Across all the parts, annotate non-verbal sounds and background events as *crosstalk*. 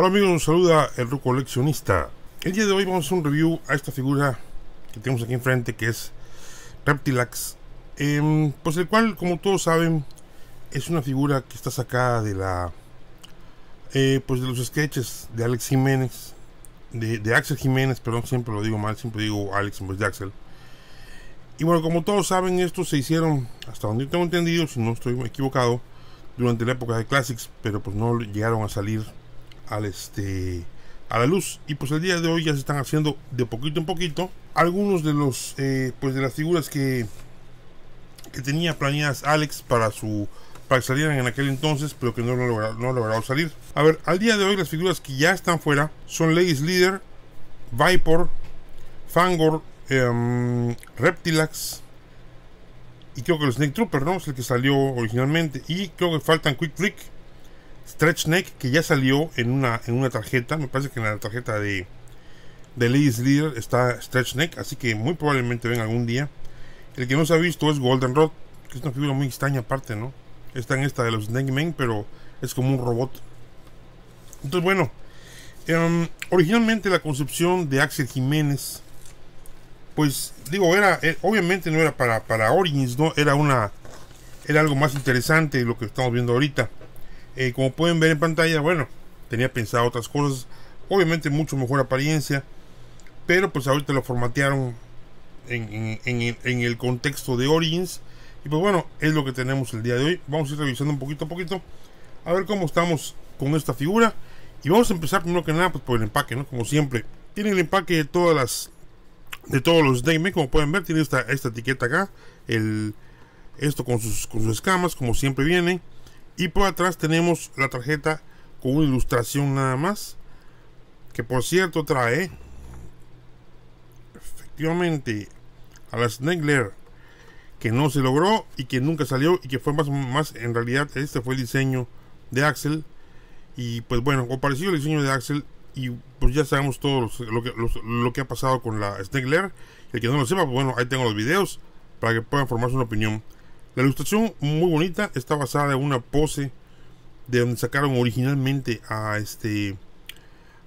Hola amigos, nos saluda el Ruco Coleccionista. El día de hoy vamos a hacer un review a esta figura que tenemos aquí enfrente que es Reptilax. Em, pues el cual, como todos saben, es una figura que está sacada de la... Eh, pues de los sketches de Alex Jiménez. De, Axel Jiménez, perdón, siempre lo digo mal, siempre digo Alex en vez de Axel. Y bueno, como todos saben, estos se hicieron, hasta donde yo tengo entendido, si no estoy equivocado, durante la época de Classics, pero pues no llegaron a salir al este a la luz y pues el día de hoy ya se están haciendo de poquito en poquito algunos de los eh, pues de las figuras que que tenía planeadas Alex para su para que salieran en aquel entonces pero que no lo no lograron salir a ver al día de hoy las figuras que ya están fuera son ladies Leader Viper, Fangor em, Reptilax y creo que el Snake Trooper no es el que salió originalmente y creo que faltan Quick Frick. Stretch Neck, que ya salió en una, en una tarjeta, me parece que en la tarjeta de, de Ladies Leader está Stretch Neck, así que muy probablemente venga algún día. El que no se ha visto es Golden Goldenrod, que es una figura muy extraña aparte, ¿no? Está en esta de los Snake Men, pero es como un robot. Entonces, bueno, em, originalmente la concepción de Axel Jiménez, pues digo, era, eh, obviamente no era para, para Origins, ¿no? Era una, era algo más interesante lo que estamos viendo ahorita. Eh, como pueden ver en pantalla, bueno, tenía pensado otras cosas. Obviamente mucho mejor apariencia. Pero pues ahorita lo formatearon en, el contexto de Origins. Y pues bueno, es lo que tenemos el día de hoy. Vamos a ir revisando un poquito a poquito. A ver cómo estamos con esta figura. Y vamos a empezar primero que nada pues, por el empaque, ¿no? Como siempre. Tiene el empaque de todas las... De todos los Dame, como pueden ver, tiene esta, esta etiqueta acá. El, esto con sus, con sus escamas, como siempre vienen y por atrás tenemos la tarjeta con una ilustración nada más. Que por cierto trae efectivamente a la Snegler que no se logró y que nunca salió y que fue más, más en realidad este fue el diseño de Axel y pues bueno, o parecido el diseño de Axel y pues ya sabemos todo lo que, ha pasado con la Snegler el que no lo sepa, pues bueno, ahí tengo los videos para que puedan formarse una opinión la ilustración muy bonita está basada en una pose de donde sacaron originalmente a este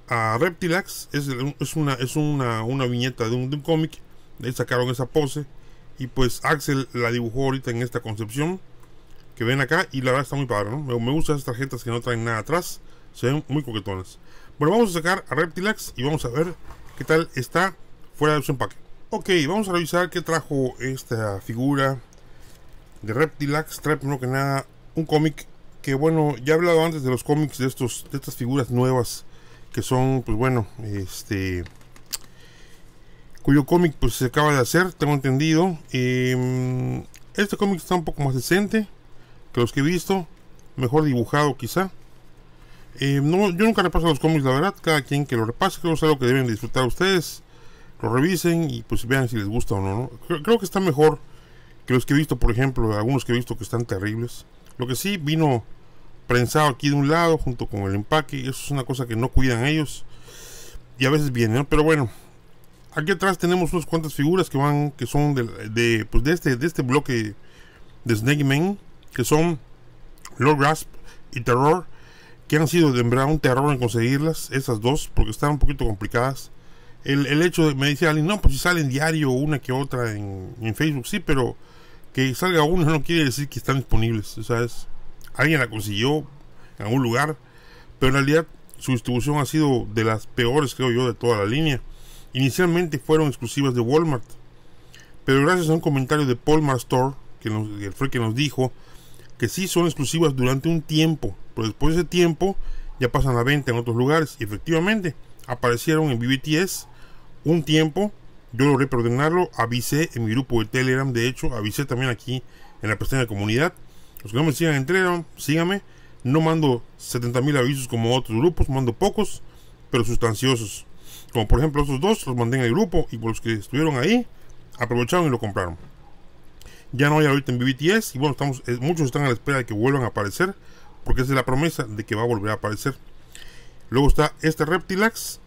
a Reptilax. Es, una es una, viñeta de un, cómic. De ahí sacaron esa pose y pues Axel la dibujó ahorita en esta concepción que ven acá y la verdad está muy padre, ¿no? Me, gustan esas tarjetas que no traen nada atrás, se ven muy coquetonas. Bueno, vamos a sacar a Reptilax y vamos a ver qué tal está fuera de su empaque. Ok, vamos a revisar qué trajo esta figura de Reptilax trap no que nada un cómic que bueno, ya he hablado antes de los cómics de estos de estas figuras nuevas que son pues bueno, este cuyo cómic pues se acaba de hacer, tengo entendido. Em, este cómic está un poco más decente que los que he visto, mejor dibujado quizá. Em, yo nunca repaso los cómics, la verdad, cada quien que lo repase, creo que es algo que deben disfrutar ustedes, lo revisen y pues vean si les gusta o no. creo que está mejor que los que he visto, por ejemplo, algunos que he visto que están terribles. Lo que sí vino prensado aquí de un lado junto con el empaque, eso es una cosa que no cuidan ellos y a veces viene, ¿no? pero bueno. Aquí atrás tenemos unas cuantas figuras que van, que son de, pues de este, de este bloque de Snake Man, que son Lord Grasp y Terror, que han sido de verdad un terror en conseguirlas, esas dos, porque están un poquito complicadas. El, hecho de, me dice alguien, no, pues si salen diario una que otra en, en, Facebook, sí, pero que salga uno no quiere decir que están disponibles. O sea, es, alguien la consiguió en algún lugar, pero en realidad su distribución ha sido de las peores, creo yo, de toda la línea. Inicialmente fueron exclusivas de Walmart, pero gracias a un comentario de Paul Marstor, que, nos, el que nos dijo que sí son exclusivas durante un tiempo, pero después de ese tiempo ya pasan a venta en otros lugares. Y efectivamente, aparecieron en BBTS un tiempo yo logré ordenarlo, avisé en mi grupo de Telegram, de hecho, avisé también aquí en la pestaña de comunidad. Los que no me sigan en Telegram, síganme. No mando 70.000 avisos como otros grupos, mando pocos, pero sustanciosos. Como por ejemplo estos dos, los mandé en el grupo y por los que estuvieron ahí, aprovecharon y lo compraron. Ya no hay ahorita en BBTS y bueno, estamos, eh, muchos están a la espera de que vuelvan a aparecer, porque esa es la promesa de que va a volver a aparecer. Luego está este Reptilax.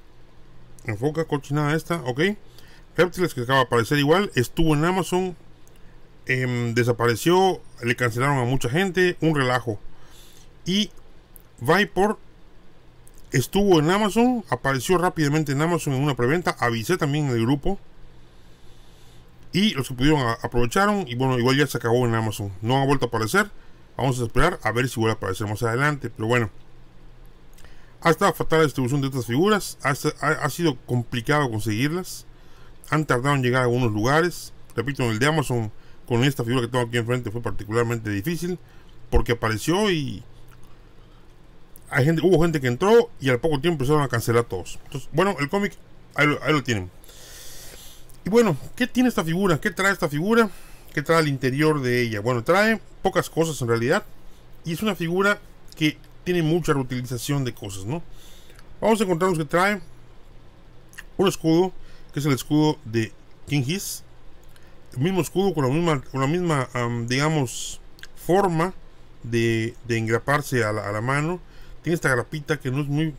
Enfoca, cochinada esta, ok. Reptiles que acaba de aparecer igual, estuvo en Amazon, em, desapareció, le cancelaron a mucha gente, un relajo. Y Viper estuvo en Amazon, apareció rápidamente en Amazon en una preventa, avisé también en el grupo. Y los que pudieron aprovecharon y bueno, igual ya se acabó en Amazon. No ha vuelto a aparecer. Vamos a esperar a ver si vuelve a aparecer más adelante. Pero bueno. Ha estado fatal la distribución de estas figuras. Ha, ha sido complicado conseguirlas han tardado en llegar a algunos lugares. Repito, en el de Amazon, con esta figura que tengo aquí enfrente, fue particularmente difícil porque apareció y hay gente, hubo gente que entró y al poco tiempo empezaron a cancelar todos. Entonces, bueno, el cómic ahí, lo, tienen. Y bueno, ¿qué tiene esta figura? ¿Qué trae esta figura? ¿Qué trae el interior de ella? Bueno, trae pocas cosas en realidad. Y es una figura que tiene mucha reutilización de cosas, ¿no? Vamos a encontrarnos que trae un escudo que es el escudo de Kingis. El mismo escudo con la misma, con la misma digamos, forma de, de engraparse a la, mano. Tiene esta grapita que no es muy...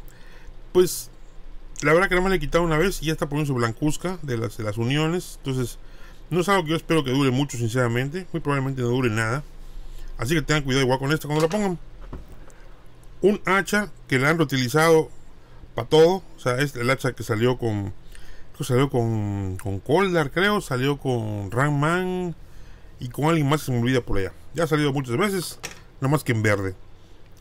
Pues la verdad que nada más le he quitado una vez y ya está poniendo su blancuzca de las, de las uniones. Entonces no es algo que yo espero que dure mucho, sinceramente. Muy probablemente no dure nada. Así que tengan cuidado igual con esta cuando la pongan. Un hacha que la han reutilizado para todo. O sea, es el hacha que salió con salió con, con Coldar, creo, salió con Rangman y con alguien más que se me olvida por allá. Ya ha salido muchas veces, nada más que en verde.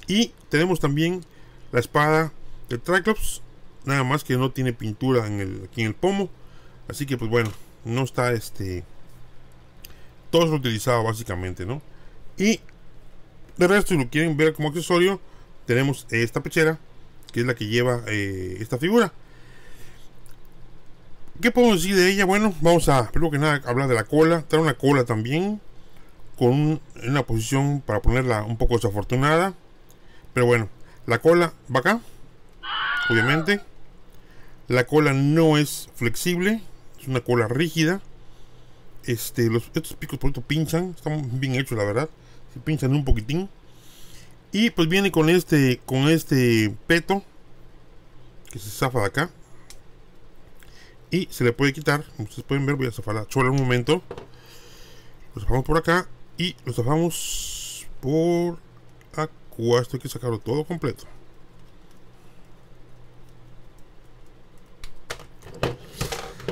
Y tenemos también la espada de Triclops, nada más que no tiene pintura en el, aquí en el pomo. Así que pues bueno, no está este todo utilizado básicamente, ¿no? Y de resto, si lo quieren ver como accesorio, tenemos esta pechera, que es la que lleva eh, esta figura. ¿Qué podemos decir de ella? Bueno, vamos a, primero que nada, hablar de la cola. Trae una cola también, con una posición para ponerla un poco desafortunada. Pero bueno, la cola va acá, obviamente. La cola no es flexible, es una cola rígida. Este, estos picos por pinchan, están bien hechos, la verdad. Se pinchan un poquitín. Y pues viene con este, con este peto que se zafa de acá y se le puede quitar, como ustedes pueden ver, voy a zafar la chola un momento, lo zafamos por acá y lo zafamos por acá, esto hay que sacarlo todo completo.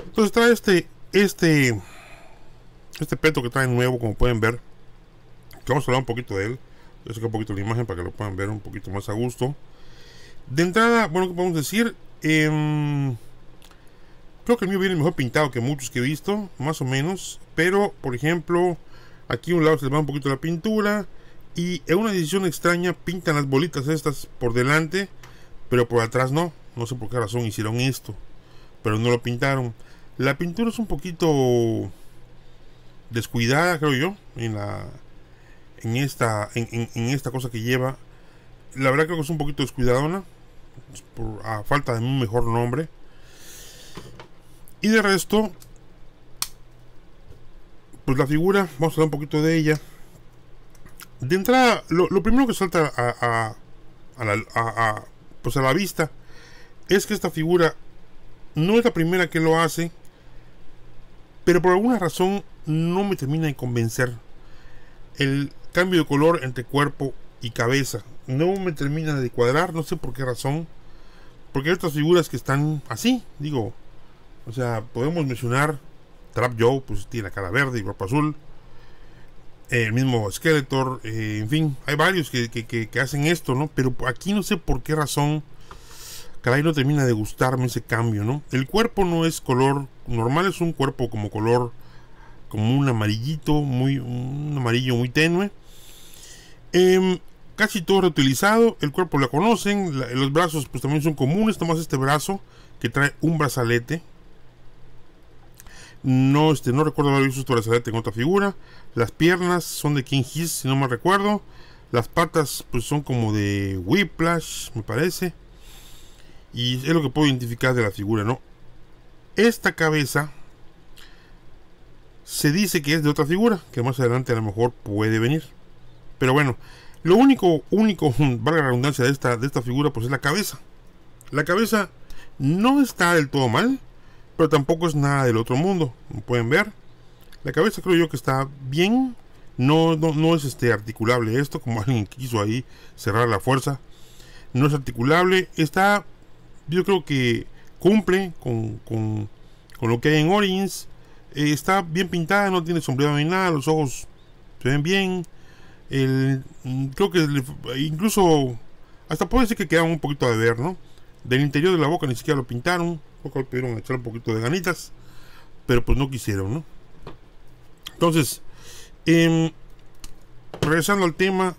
Entonces trae este, este, este peto que trae nuevo, como pueden ver, vamos a hablar un poquito de él, a sacar un poquito la imagen para que lo puedan ver un poquito más a gusto. De entrada, bueno, ¿qué podemos decir? Em, Creo que el mío viene mejor pintado que muchos que he visto, más o menos. Pero, por ejemplo, aquí a un lado se le va un poquito la pintura. Y en una decisión extraña pintan las bolitas estas por delante, pero por atrás no. No sé por qué razón hicieron esto, pero no lo pintaron. La pintura es un poquito descuidada, creo yo, en la en esta en, esta cosa que lleva. La verdad creo que es un poquito descuidadona por, a falta de un mejor nombre. Y de resto, pues la figura, vamos a hablar un poquito de ella. De entrada, lo, primero que salta a, la, pues a la vista es que esta figura no es la primera que lo hace, pero por alguna razón no me termina de convencer. El cambio de color entre cuerpo y cabeza no me termina de cuadrar, no sé por qué razón. Porque hay otras figuras que están así, digo, o sea, podemos mencionar Trap Joe, pues tiene cara verde y ropa azul. El mismo Skeletor, eh, en fin, hay varios que, hacen esto, ¿no? Pero aquí no sé por qué razón, cada no termina de gustarme ese cambio, ¿no? El cuerpo no es color normal, es un cuerpo como color, como un amarillito, muy, un amarillo muy tenue. Em, casi todo reutilizado, el cuerpo la conocen, los brazos pues también son comunes, nomás este brazo que trae un brazalete, no, este, no recuerdo haber visto sobresaliente en otra figura. Las piernas son de King His, si no me recuerdo. Las patas pues son como de Whiplash, me parece. Y es lo que puedo identificar de la figura, ¿no? Esta cabeza se dice que es de otra figura, que más adelante a lo mejor puede venir. Pero bueno, lo único, único, *laughs* valga la redundancia de esta, de esta figura, pues es la cabeza. La cabeza no está del todo mal pero tampoco es nada del otro mundo. Como pueden ver, la cabeza creo yo que está bien. No, no, es este articulable esto, como *laughs* alguien quiso ahí cerrar la fuerza. No es articulable. Está, yo creo que cumple con, con, con lo que hay en Origins. Eh, está bien pintada, no tiene sombreado ni nada. Los ojos se ven bien. Mm, creo que incluso hasta puede ser que queda un poquito de ver, ¿no? Del interior de la boca ni siquiera lo pintaron. Poco pudieron echar un poquito de ganitas, pero pues no quisieron, ¿no? Entonces, em, regresando al tema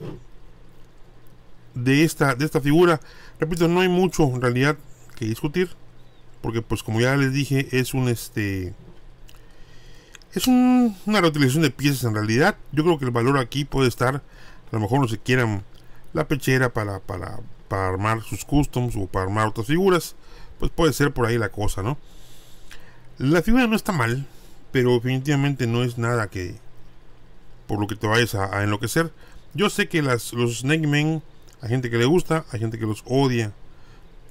de esta, de esta figura, repito, no hay mucho en realidad que discutir, porque pues como ya les dije, es un este... Es una reutilización de piezas en realidad. Yo creo que el valor aquí puede estar, a lo mejor no se quieran la pechera para, para, para armar sus customs o para armar otras figuras pues puede ser por ahí la cosa, ¿no? La figura no está mal, pero definitivamente no es nada que por lo que te vayas a, enloquecer. Yo sé que las, los Snake Men, hay gente que le gusta, hay gente que los odia.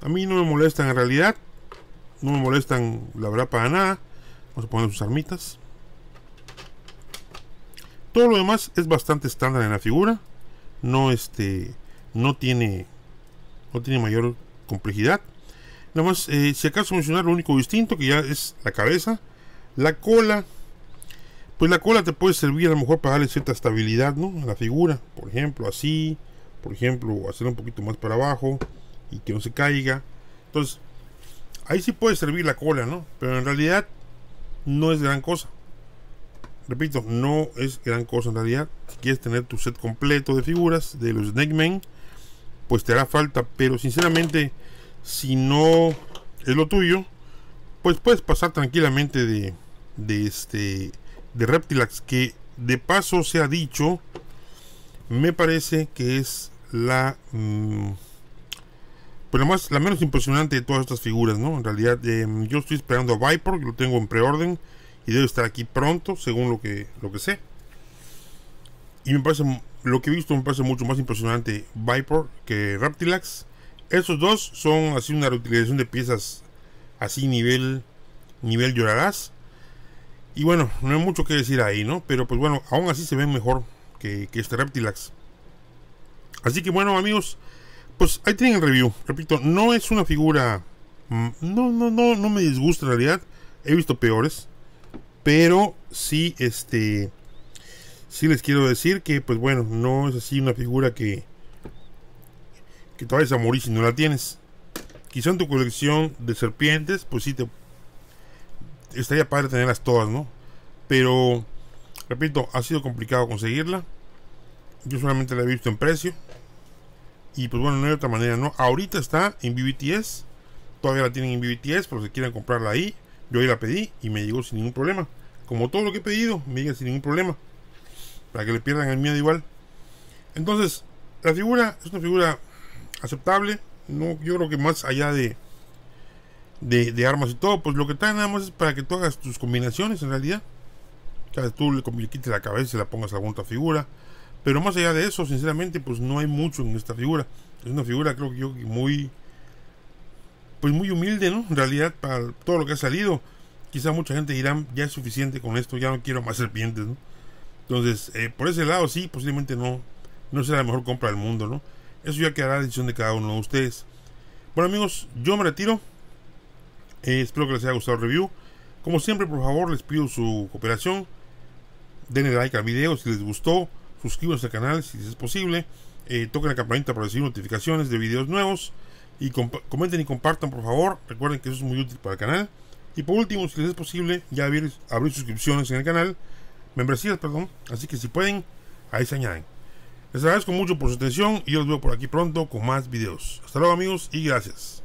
A mí no me molestan en realidad, no me molestan la verdad para nada. Vamos a poner sus armitas. Todo lo demás es bastante estándar en la figura. No este, no tiene, no tiene mayor complejidad. Nada más, eh, si acaso mencionar lo único distinto, que ya es la cabeza. La cola, pues la cola te puede servir a lo mejor para darle cierta estabilidad, ¿no? A la figura, por ejemplo, así, por ejemplo, hacer un poquito más para abajo y que no se caiga. Entonces, ahí sí puede servir la cola, ¿no? Pero en realidad no es gran cosa. Repito, no es gran cosa en realidad. Si quieres tener tu set completo de figuras de los Snake Men, pues te hará falta. Pero sinceramente, si no es lo tuyo, pues puedes pasar tranquilamente de, este de Reptilax, que de paso se ha dicho, me parece que es la mm, pues más la menos impresionante de todas estas figuras, ¿no? En realidad em, yo estoy esperando a Viper, lo tengo en preorden y debe estar aquí pronto, según lo que lo que sé. Y me parece lo que he visto me parece mucho más impresionante Viper que Reptilax. Esos dos son así una reutilización de piezas así nivel nivel Y bueno, no hay mucho que decir ahí, ¿no? Pero pues bueno, aún así se ven mejor que, que este Reptilax. Así que bueno, amigos, pues ahí tienen el review. Repito, no es una figura... Mm, no, no, no, no me disgusta en realidad. He visto peores. Pero sí, este... Sí les quiero decir que, pues bueno, no es así una figura que que todavía vayas a no la tienes. Quizá en tu colección de serpientes, pues sí, te, estaría padre tenerlas todas, ¿no? Pero, repito, ha sido complicado conseguirla. Yo solamente la he visto en precio. Y pues bueno, no hay otra manera, ¿no? Ahorita está en BBTS. Todavía la tienen en BBTS, por si quieren comprarla ahí, yo ahí la pedí y me llegó sin ningún problema. Como todo lo que he pedido, me llega sin ningún problema. Para que le pierdan el miedo igual. Entonces, la figura es una figura aceptable. No, yo creo que más allá de, de, armas y todo, pues lo que traen nada más es para que tú hagas tus combinaciones en realidad. que tú le, le quites la cabeza y la pongas a alguna otra figura. Pero más allá de eso, sinceramente, pues no hay mucho en esta figura. Es una figura, creo que yo, muy. Pues muy humilde, ¿no? En realidad, para todo lo que ha salido. Quizá mucha gente dirá, ya es suficiente con esto, ya no quiero más serpientes, ¿no? Entonces, eh, por ese lado, sí, posiblemente no. No será la mejor compra del mundo, ¿no? Eso ya quedará la decisión de cada uno de ustedes. Bueno amigos, yo me retiro. Eh, espero que les haya gustado el review. Como siempre, por favor, les pido su cooperación. Denle like al video si les gustó. Suscríbanse al canal si es posible. Eh, toquen la campanita para recibir notificaciones de videos nuevos. Y comenten y compartan, por favor. Recuerden que eso es muy útil para el canal. Y por último, si les es posible, ya abrir suscripciones en el canal. Membresías, perdón. Así que si pueden, ahí se añaden. Les agradezco mucho por su atención y yo los veo por aquí pronto con más videos. Hasta luego amigos y gracias.